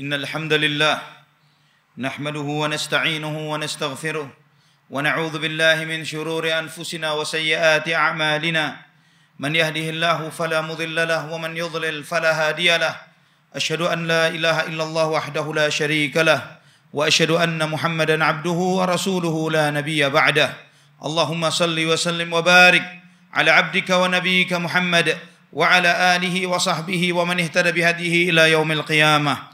إن الحمد لله نحمده ونستعينه ونستغفره ونعوذ بالله من شرور أنفسنا وسيئات أعمالنا من يهده الله فلا مضل له ومن يضلل فلا هادي له أشهد أن لا إله إلا الله وحده لا شريك له وأشهد أن محمدا عبده ورسوله لا نبي بعده اللهم صل وسلم وبارك على عبدك ونبيك محمد وعلى آله وصحبه ومن اهتدى بهديه إلى يوم القيامة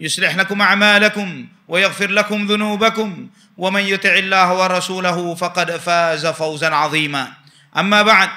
يصلح لكم اعمالكم ويغفر لكم ذنوبكم ومن يطع الله ورسوله فقد فاز فوزا عظيما اما بعد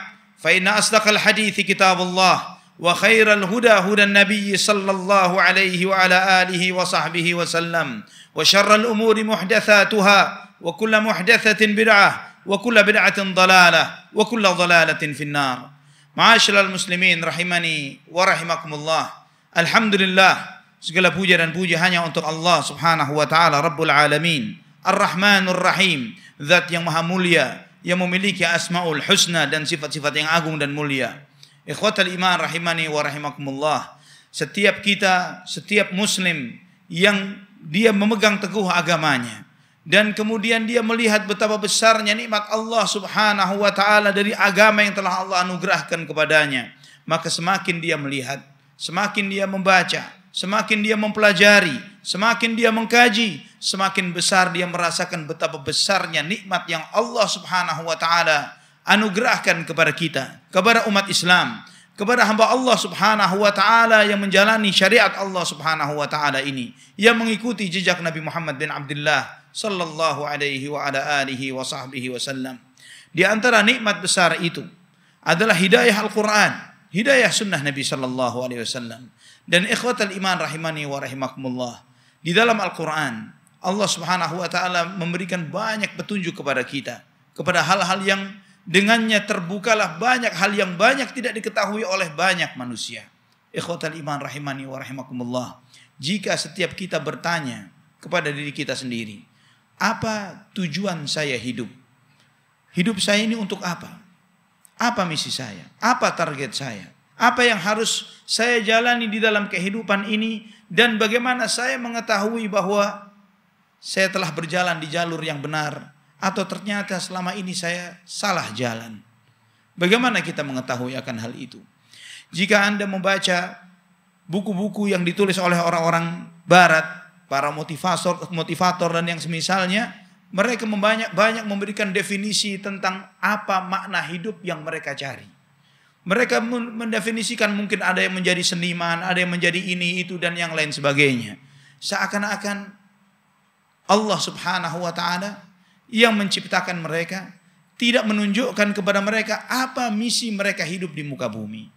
فان اصدق الحديث كتاب الله وخير الهدى هدى النبي صلى الله عليه وعلى اله وصحبه وسلم وشر الامور محدثاتها وكل محدثه بدعه وكل بدعه ضلاله وكل ضلاله في النار معاشر المسلمين رحمني ورحمكم الله الحمد لله Segala puja dan puja hanya untuk Allah Subhanahu wa taala Rabbul Alamin. Ar-Rahmanur Rahim, zat yang maha mulia, yang memiliki asmaul husna dan sifat-sifat yang agung dan mulia. Ikhwatal iman rahimani wa rahimakumullah. Setiap kita, setiap muslim yang dia memegang teguh agamanya dan kemudian dia melihat betapa besarnya nikmat Allah Subhanahu wa taala dari agama yang telah Allah anugerahkan kepadanya, maka semakin dia melihat, semakin dia membaca, semakin dia mempelajari, semakin dia mengkaji, semakin besar dia merasakan betapa besarnya nikmat yang Allah Subhanahu wa taala anugerahkan kepada kita, kepada umat Islam, kepada hamba Allah Subhanahu wa taala yang menjalani syariat Allah Subhanahu wa taala ini, yang mengikuti jejak Nabi Muhammad bin Abdullah sallallahu alaihi wa ala alihi wa sahbihi wasallam. Di antara nikmat besar itu adalah hidayah Al-Qur'an, hidayah sunnah Nabi sallallahu alaihi wasallam. Dan ikhwatal iman rahimani wa rahimakumullah. Di dalam Al-Quran, Allah subhanahu wa ta'ala memberikan banyak petunjuk kepada kita. Kepada hal-hal yang dengannya terbukalah banyak hal yang banyak tidak diketahui oleh banyak manusia. Ikhwatal iman rahimani wa rahimakumullah. Jika setiap kita bertanya kepada diri kita sendiri, apa tujuan saya hidup? Hidup saya ini untuk apa? Apa misi saya? Apa target saya? apa yang harus saya jalani di dalam kehidupan ini dan bagaimana saya mengetahui bahwa saya telah berjalan di jalur yang benar atau ternyata selama ini saya salah jalan. Bagaimana kita mengetahui akan hal itu? Jika Anda membaca buku-buku yang ditulis oleh orang-orang barat, para motivator, motivator dan yang semisalnya, mereka banyak banyak memberikan definisi tentang apa makna hidup yang mereka cari. Mereka mendefinisikan mungkin ada yang menjadi seniman, ada yang menjadi ini, itu, dan yang lain sebagainya. Seakan-akan Allah subhanahu wa ta'ala yang menciptakan mereka, tidak menunjukkan kepada mereka apa misi mereka hidup di muka bumi.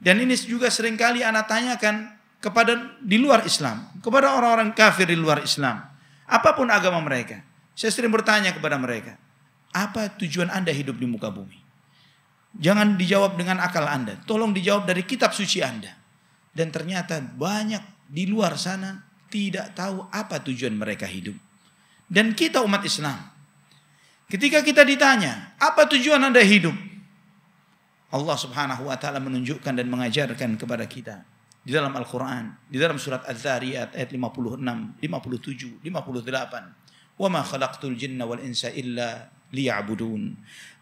Dan ini juga seringkali anak tanyakan kepada di luar Islam, kepada orang-orang kafir di luar Islam. Apapun agama mereka. Saya sering bertanya kepada mereka, apa tujuan Anda hidup di muka bumi? Jangan dijawab dengan akal Anda. Tolong dijawab dari kitab suci Anda. Dan ternyata banyak di luar sana tidak tahu apa tujuan mereka hidup. Dan kita umat Islam. Ketika kita ditanya, apa tujuan Anda hidup? Allah subhanahu wa ta'ala menunjukkan dan mengajarkan kepada kita. Di dalam Al-Quran, di dalam surat Al zariyat ayat 56, 57, 58. وَمَا خَلَقْتُ الْجِنَّ وَالْإِنْسَ إِلَّا liya'budun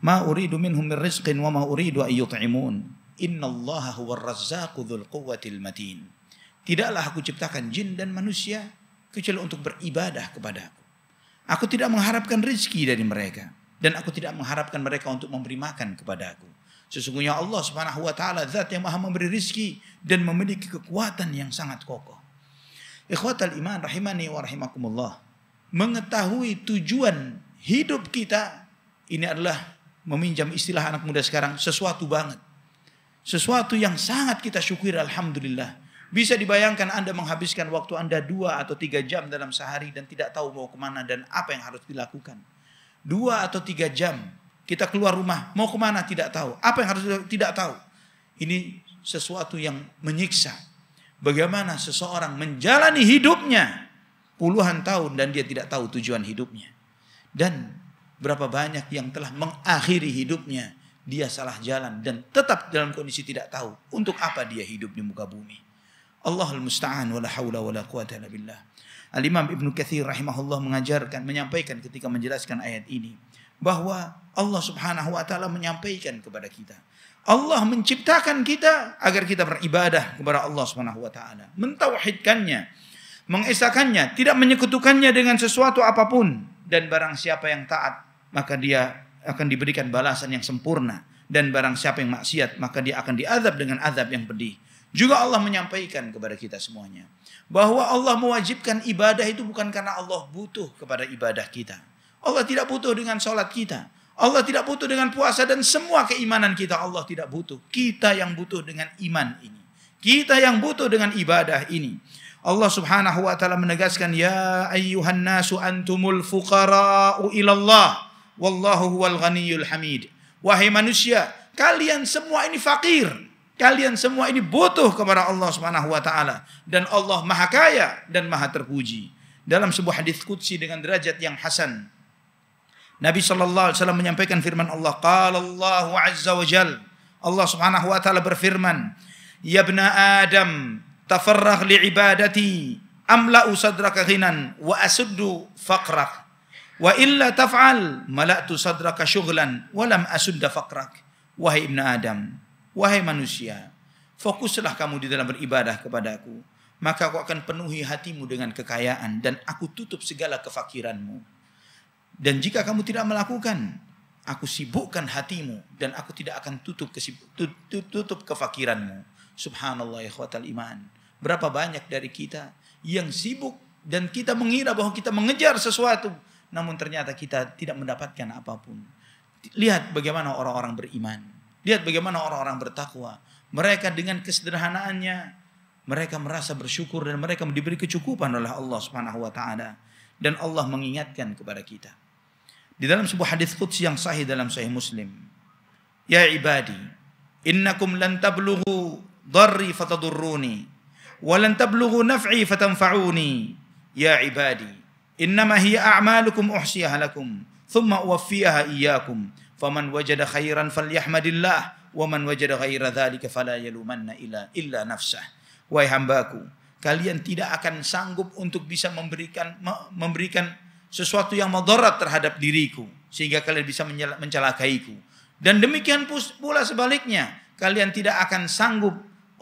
ma uridu minhum min rizqin wa ma uridu an yut'imun innallaha huwar razzaqu dzul quwwatil matin tidaklah aku ciptakan jin dan manusia kecuali untuk beribadah kepadaku aku tidak mengharapkan rizki dari mereka dan aku tidak mengharapkan mereka untuk memberi makan kepadaku sesungguhnya Allah Subhanahu wa taala zat yang maha memberi rizki dan memiliki kekuatan yang sangat kokoh ikhwatal iman rahimani wa rahimakumullah mengetahui tujuan hidup kita ini adalah meminjam istilah anak muda sekarang sesuatu banget. Sesuatu yang sangat kita syukuri alhamdulillah. Bisa dibayangkan Anda menghabiskan waktu Anda dua atau tiga jam dalam sehari dan tidak tahu mau kemana dan apa yang harus dilakukan. Dua atau tiga jam kita keluar rumah mau kemana tidak tahu. Apa yang harus tidak tahu. Ini sesuatu yang menyiksa. Bagaimana seseorang menjalani hidupnya puluhan tahun dan dia tidak tahu tujuan hidupnya. Dan berapa banyak yang telah mengakhiri hidupnya. Dia salah jalan dan tetap dalam kondisi tidak tahu untuk apa dia hidup di muka bumi. Allahul musta'an wala haula wala quwata illa billah. Al-Imam Ibnu Katsir rahimahullah mengajarkan menyampaikan ketika menjelaskan ayat ini bahwa Allah Subhanahu wa taala menyampaikan kepada kita Allah menciptakan kita agar kita beribadah kepada Allah Subhanahu wa taala, mentauhidkannya, mengesakannya, tidak menyekutukannya dengan sesuatu apapun dan barang siapa yang taat maka dia akan diberikan balasan yang sempurna dan barang siapa yang maksiat maka dia akan diazab dengan azab yang pedih. Juga Allah menyampaikan kepada kita semuanya bahwa Allah mewajibkan ibadah itu bukan karena Allah butuh kepada ibadah kita. Allah tidak butuh dengan sholat kita. Allah tidak butuh dengan puasa dan semua keimanan kita Allah tidak butuh. Kita yang butuh dengan iman ini. Kita yang butuh dengan ibadah ini. Allah Subhanahu wa taala menegaskan ya ayyuhan nasu antumul fuqara'u ilallah wallahu huwal ghaniyyul hamid. Wahai manusia, kalian semua ini fakir. Kalian semua ini butuh kepada Allah Subhanahu wa taala dan Allah Maha Kaya dan Maha Terpuji. Dalam sebuah hadis qudsi dengan derajat yang hasan, Nabi sallallahu alaihi wasallam menyampaikan firman Allah, qala Allahu azza wa jalla Allah Subhanahu wa taala berfirman, "Ya bna Adam, tafarrah li ibadati amla'u sadraka ghinan wa asuddu faqrak wa illa taf'al mala'tu sadraka syughlan wa lam asudda faqrak wahai ibnu adam wahai manusia fokuslah kamu di dalam beribadah kepadaku maka aku akan penuhi hatimu dengan kekayaan dan aku tutup segala kefakiranmu dan jika kamu tidak melakukan aku sibukkan hatimu dan aku tidak akan tutup kesibuk, tutup kefakiranmu Subhanallah ya khawatal iman. Berapa banyak dari kita yang sibuk dan kita mengira bahwa kita mengejar sesuatu. Namun ternyata kita tidak mendapatkan apapun. Lihat bagaimana orang-orang beriman. Lihat bagaimana orang-orang bertakwa. Mereka dengan kesederhanaannya. Mereka merasa bersyukur dan mereka diberi kecukupan oleh Allah subhanahu wa ta'ala. Dan Allah mengingatkan kepada kita. Di dalam sebuah hadis qudsi yang sahih dalam sahih Muslim. Ya ibadi, innakum lan tablughu darri fatadurruni walan tablughu naf'i fatanfa'uni ya ibadi innama hiya a'malukum uhsiha lakum thumma uwaffiha iyyakum faman wajada khairan falyahmadillah waman wajada ghaira dzalika fala yalumanna ila illa nafsah wahai hambaku kalian tidak akan sanggup untuk bisa memberikan memberikan sesuatu yang madarat terhadap diriku sehingga kalian bisa mencelakaiku dan demikian pula sebaliknya kalian tidak akan sanggup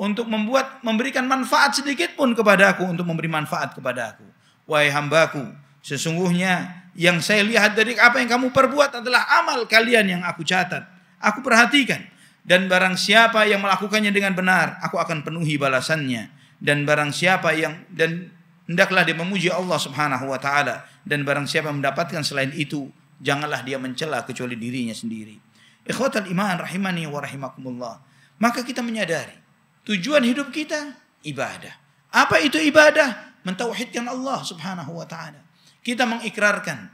untuk membuat memberikan manfaat sedikit pun kepada aku untuk memberi manfaat kepada aku. Wahai hambaku, sesungguhnya yang saya lihat dari apa yang kamu perbuat adalah amal kalian yang aku catat. Aku perhatikan. Dan barang siapa yang melakukannya dengan benar, aku akan penuhi balasannya. Dan barang siapa yang dan hendaklah dia memuji Allah Subhanahu wa taala dan barang siapa mendapatkan selain itu, janganlah dia mencela kecuali dirinya sendiri. Ikhwatal iman rahimani wa rahimakumullah. Maka kita menyadari Tujuan hidup kita ibadah. Apa itu ibadah? Mentauhidkan Allah Subhanahu wa taala. Kita mengikrarkan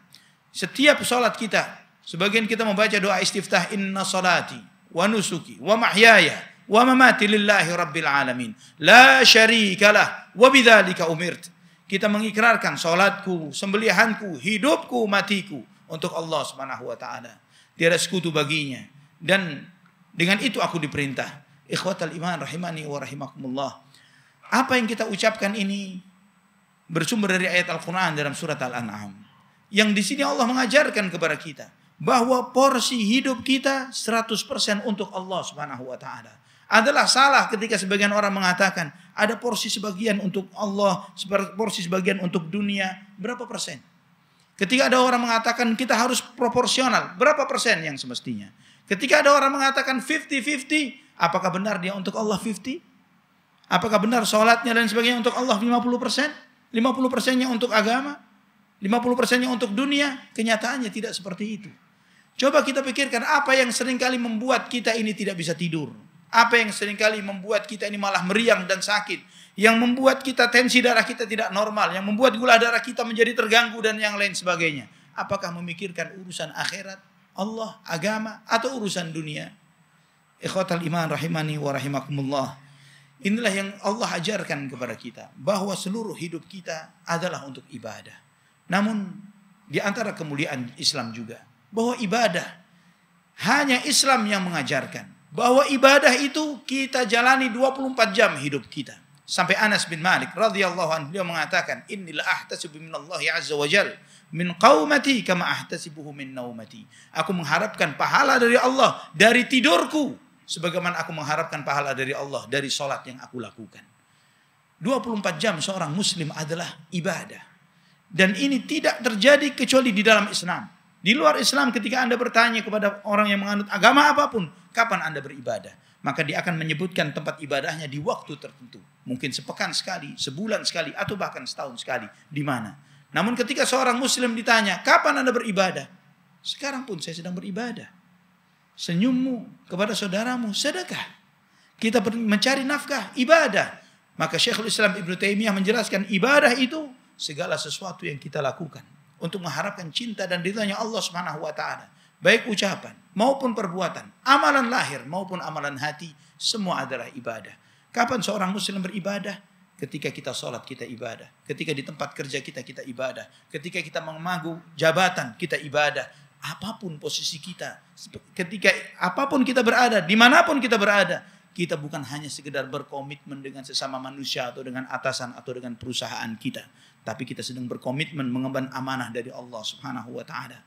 setiap salat kita. Sebagian kita membaca doa istiftah inna salati wa nusuki wa mahyaya wa mamati lillahi rabbil alamin. La lah wa bidzalika umirt. Kita mengikrarkan salatku, sembelihanku, hidupku, matiku untuk Allah Subhanahu wa taala. Tiada sekutu baginya dan dengan itu aku diperintah Ikhwatal iman rahimani wa rahimakumullah. Apa yang kita ucapkan ini bersumber dari ayat Al-Qur'an dalam surat Al-An'am. Yang di sini Allah mengajarkan kepada kita bahwa porsi hidup kita 100% untuk Allah Subhanahu wa taala. Adalah salah ketika sebagian orang mengatakan ada porsi sebagian untuk Allah, porsi sebagian untuk dunia, berapa persen? Ketika ada orang mengatakan kita harus proporsional, berapa persen yang semestinya? Ketika ada orang mengatakan 50-50, Apakah benar dia untuk Allah 50? Apakah benar sholatnya dan sebagainya untuk Allah 50%? 50 persennya untuk agama? 50 persennya untuk dunia? Kenyataannya tidak seperti itu. Coba kita pikirkan apa yang seringkali membuat kita ini tidak bisa tidur. Apa yang seringkali membuat kita ini malah meriang dan sakit. Yang membuat kita tensi darah kita tidak normal. Yang membuat gula darah kita menjadi terganggu dan yang lain sebagainya. Apakah memikirkan urusan akhirat, Allah, agama, atau urusan dunia? Ikhwatal iman rahimani wa rahimakumullah. Inilah yang Allah ajarkan kepada kita bahwa seluruh hidup kita adalah untuk ibadah. Namun di antara kemuliaan Islam juga bahwa ibadah hanya Islam yang mengajarkan bahwa ibadah itu kita jalani 24 jam hidup kita. Sampai Anas bin Malik radhiyallahu anhu beliau mengatakan, "Innil ahtasibu minallahi azza wa jal min qaumati kama ahtasibuhu min naumati." Aku mengharapkan pahala dari Allah dari tidurku sebagaimana aku mengharapkan pahala dari Allah dari sholat yang aku lakukan. 24 jam seorang muslim adalah ibadah. Dan ini tidak terjadi kecuali di dalam Islam. Di luar Islam ketika Anda bertanya kepada orang yang menganut agama apapun, kapan Anda beribadah? Maka dia akan menyebutkan tempat ibadahnya di waktu tertentu. Mungkin sepekan sekali, sebulan sekali, atau bahkan setahun sekali. Di mana? Namun ketika seorang muslim ditanya, kapan Anda beribadah? Sekarang pun saya sedang beribadah senyummu kepada saudaramu sedekah. Kita mencari nafkah, ibadah. Maka Syekhul Islam Ibnu Taimiyah menjelaskan ibadah itu segala sesuatu yang kita lakukan untuk mengharapkan cinta dan ridhanya Allah Subhanahu wa taala, baik ucapan maupun perbuatan, amalan lahir maupun amalan hati, semua adalah ibadah. Kapan seorang muslim beribadah? Ketika kita sholat kita ibadah. Ketika di tempat kerja kita kita ibadah. Ketika kita mengaku jabatan kita ibadah apapun posisi kita, ketika apapun kita berada, dimanapun kita berada, kita bukan hanya sekedar berkomitmen dengan sesama manusia atau dengan atasan atau dengan perusahaan kita, tapi kita sedang berkomitmen mengemban amanah dari Allah Subhanahu wa taala.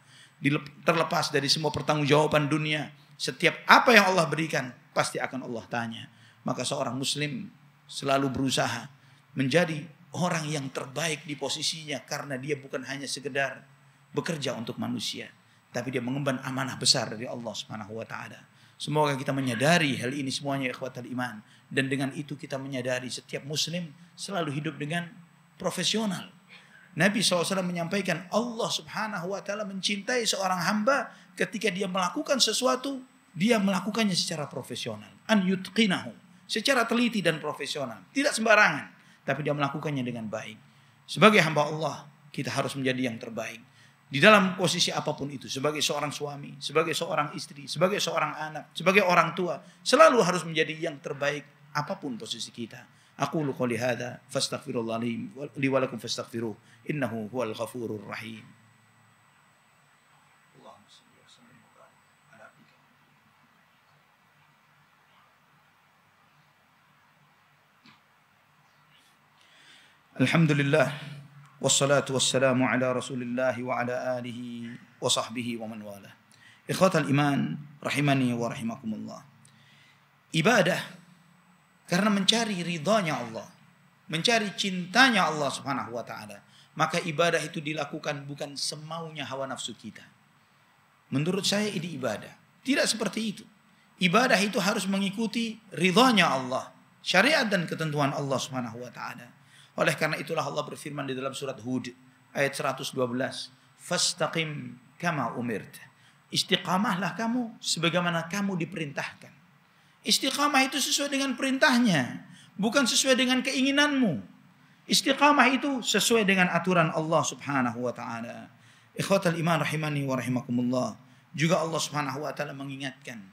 Terlepas dari semua pertanggungjawaban dunia, setiap apa yang Allah berikan pasti akan Allah tanya. Maka seorang muslim selalu berusaha menjadi orang yang terbaik di posisinya karena dia bukan hanya sekedar bekerja untuk manusia, tapi dia mengemban amanah besar dari Allah Subhanahu wa taala. Semoga kita menyadari hal ini semuanya ikhwatal iman dan dengan itu kita menyadari setiap muslim selalu hidup dengan profesional. Nabi SAW menyampaikan Allah subhanahu wa ta'ala mencintai seorang hamba ketika dia melakukan sesuatu, dia melakukannya secara profesional. An yutqinahu. Secara teliti dan profesional. Tidak sembarangan. Tapi dia melakukannya dengan baik. Sebagai hamba Allah, kita harus menjadi yang terbaik di dalam posisi apapun itu, sebagai seorang suami, sebagai seorang istri, sebagai seorang anak, sebagai orang tua, selalu harus menjadi yang terbaik apapun posisi kita. Aku lu qouli hadza fastaghfirullah li wa lakum fastaghfiruh innahu huwal ghafurur rahim. Alhamdulillah wassalatu wassalamu ala rasulillah wa ala alihi wa sahbihi wa man wala. Ikhwatal iman rahimani wa rahimakumullah. Ibadah karena mencari ridhanya Allah, mencari cintanya Allah Subhanahu wa taala, maka ibadah itu dilakukan bukan semaunya hawa nafsu kita. Menurut saya ini ibadah. Tidak seperti itu. Ibadah itu harus mengikuti ridhonya Allah, syariat dan ketentuan Allah Subhanahu wa taala. Oleh karena itulah Allah berfirman di dalam surat Hud ayat 112. Fastaqim kama umirt. Istiqamahlah kamu sebagaimana kamu diperintahkan. Istiqamah itu sesuai dengan perintahnya. Bukan sesuai dengan keinginanmu. Istiqamah itu sesuai dengan aturan Allah subhanahu wa ta'ala. Ikhwatal iman rahimani wa rahimakumullah. Juga Allah subhanahu wa ta'ala mengingatkan.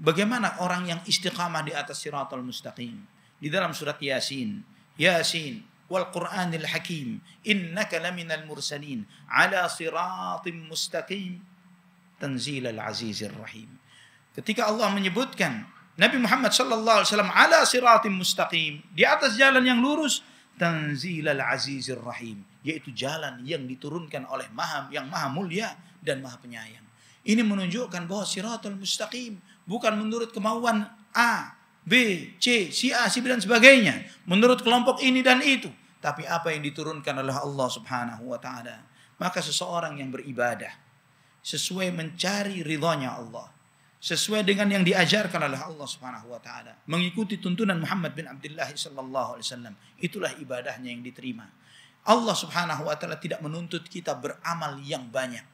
Bagaimana orang yang istiqamah di atas siratul mustaqim. Di dalam surat Yasin. Yasin wal Qur'anil Hakim innaka laminal mursalin ala siratim mustaqim tanzilal azizir rahim ketika Allah menyebutkan Nabi Muhammad sallallahu alaihi wasallam ala siratim mustaqim di atas jalan yang lurus tanzilal azizir rahim yaitu jalan yang diturunkan oleh maha yang maha mulia dan maha penyayang ini menunjukkan bahwa siratul mustaqim bukan menurut kemauan A B, C, si A, si B dan sebagainya. Menurut kelompok ini dan itu. Tapi apa yang diturunkan oleh Allah subhanahu wa ta'ala. Maka seseorang yang beribadah. Sesuai mencari ridhonya Allah. Sesuai dengan yang diajarkan oleh Allah subhanahu wa ta'ala. Mengikuti tuntunan Muhammad bin Abdullah sallallahu alaihi wasallam. Itulah ibadahnya yang diterima. Allah subhanahu wa ta'ala tidak menuntut kita beramal yang banyak.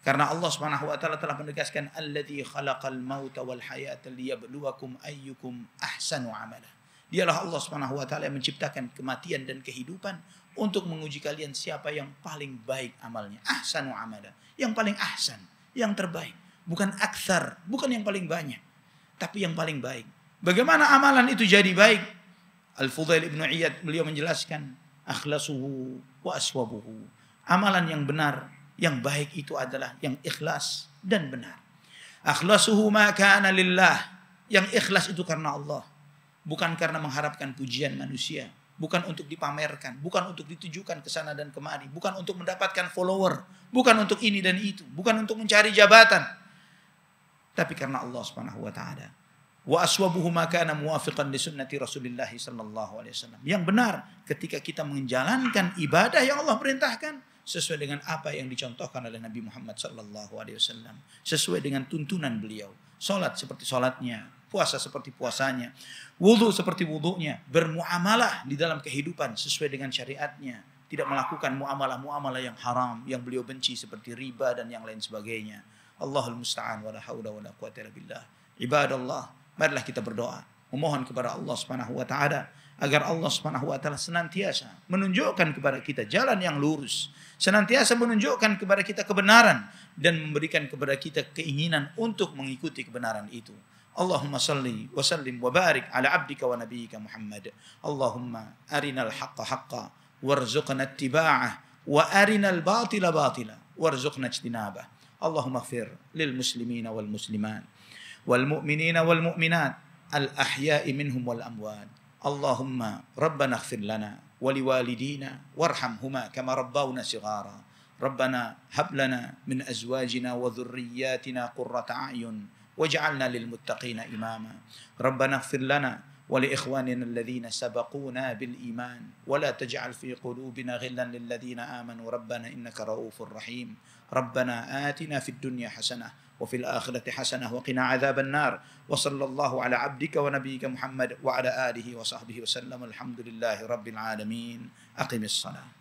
Karena Allah Subhanahu wa taala telah menegaskan allazi khalaqal mauta wal hayata liyabluwakum ayyukum ahsanu amala. Dialah Allah Subhanahu wa taala yang menciptakan kematian dan kehidupan untuk menguji kalian siapa yang paling baik amalnya. Ahsanu amala, yang paling ahsan, yang terbaik, bukan aksar bukan yang paling banyak, tapi yang paling baik. Bagaimana amalan itu jadi baik? Al-Fudail Ibnu Iyad beliau menjelaskan akhlasuhu wa aswabuhu. Amalan yang benar yang baik itu adalah yang ikhlas dan benar. Akhlasuhu ma kana lillah. Yang ikhlas itu karena Allah. Bukan karena mengharapkan pujian manusia. Bukan untuk dipamerkan. Bukan untuk ditujukan ke sana dan kemari. Bukan untuk mendapatkan follower. Bukan untuk ini dan itu. Bukan untuk mencari jabatan. Tapi karena Allah subhanahu wa ta'ala wa aswabuhu kana muwafiqan li sunnati Rasulillah sallallahu alaihi wasallam. Yang benar ketika kita menjalankan ibadah yang Allah perintahkan sesuai dengan apa yang dicontohkan oleh Nabi Muhammad SAW. sesuai dengan tuntunan beliau. Salat seperti salatnya, puasa seperti puasanya, wudhu seperti wudhunya, bermuamalah di dalam kehidupan sesuai dengan syariatnya, tidak melakukan muamalah-muamalah yang haram, yang beliau benci seperti riba dan yang lain sebagainya. Allahul musta'an wa la hawla wa la billah. Ibadallah, marilah kita berdoa, memohon kepada Allah Subhanahu wa taala agar Allah Subhanahu wa taala senantiasa menunjukkan kepada kita jalan yang lurus, senantiasa menunjukkan kepada kita kebenaran dan memberikan kepada kita keinginan untuk mengikuti kebenaran itu. Allahumma salli wa sallim wa barik ala abdika wa nabiyyika Muhammad. Allahumma arinal haqqa haqqa warzuqna ittiba'ah wa arinal batila batila warzuqna ijtinabah. Allahumma fir lil muslimina wal musliman wal mu'minina wal mu'minat al ahya'i minhum wal amwat اللهم ربنا اغفر لنا ولوالدينا وارحمهما كما ربونا صغارا ربنا هب لنا من ازواجنا وذرياتنا قرة اعين واجعلنا للمتقين اماما ربنا اغفر لنا ولاخواننا الذين سبقونا بالايمان ولا تجعل في قلوبنا غلا للذين امنوا ربنا انك رؤوف رحيم ربنا اتنا في الدنيا حسنه وفي الآخرة حسنة وقنا عذاب النار وصلى الله على عبدك ونبيك محمد وعلى آله وصحبه وسلم الحمد لله رب العالمين أقم الصلاة